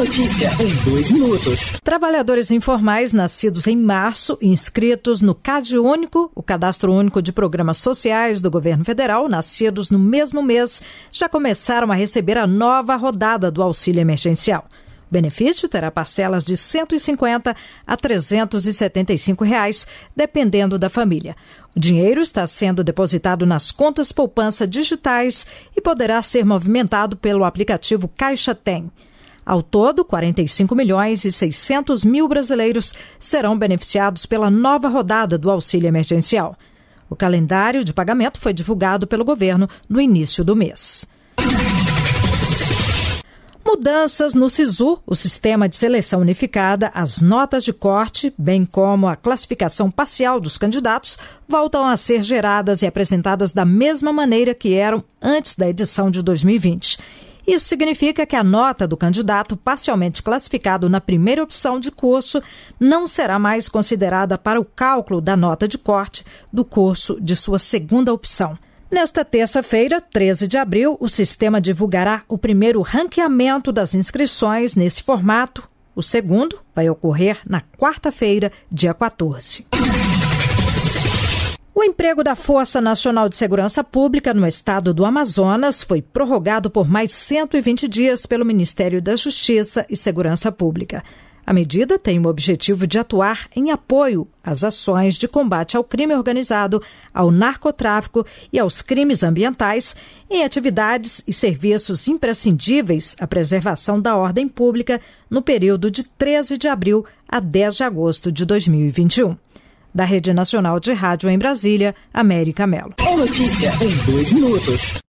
notícia em dois minutos. Trabalhadores informais nascidos em março, inscritos no CAD Único, o Cadastro Único de Programas Sociais do Governo Federal, nascidos no mesmo mês, já começaram a receber a nova rodada do auxílio emergencial. O benefício terá parcelas de R$ 150 a R$ 375, reais, dependendo da família. O dinheiro está sendo depositado nas contas poupança digitais e poderá ser movimentado pelo aplicativo Caixa Tem. Ao todo, 45 milhões e 600 mil brasileiros serão beneficiados pela nova rodada do auxílio emergencial. O calendário de pagamento foi divulgado pelo governo no início do mês. Mudanças no SISU, o Sistema de Seleção Unificada, as notas de corte, bem como a classificação parcial dos candidatos, voltam a ser geradas e apresentadas da mesma maneira que eram antes da edição de 2020. Isso significa que a nota do candidato parcialmente classificado na primeira opção de curso não será mais considerada para o cálculo da nota de corte do curso de sua segunda opção. Nesta terça-feira, 13 de abril, o sistema divulgará o primeiro ranqueamento das inscrições nesse formato. O segundo vai ocorrer na quarta-feira, dia 14. O emprego da Força Nacional de Segurança Pública no estado do Amazonas foi prorrogado por mais 120 dias pelo Ministério da Justiça e Segurança Pública. A medida tem o objetivo de atuar em apoio às ações de combate ao crime organizado, ao narcotráfico e aos crimes ambientais, em atividades e serviços imprescindíveis à preservação da ordem pública no período de 13 de abril a 10 de agosto de 2021. Da Rede Nacional de Rádio em Brasília, América Mello. É notícia em dois minutos.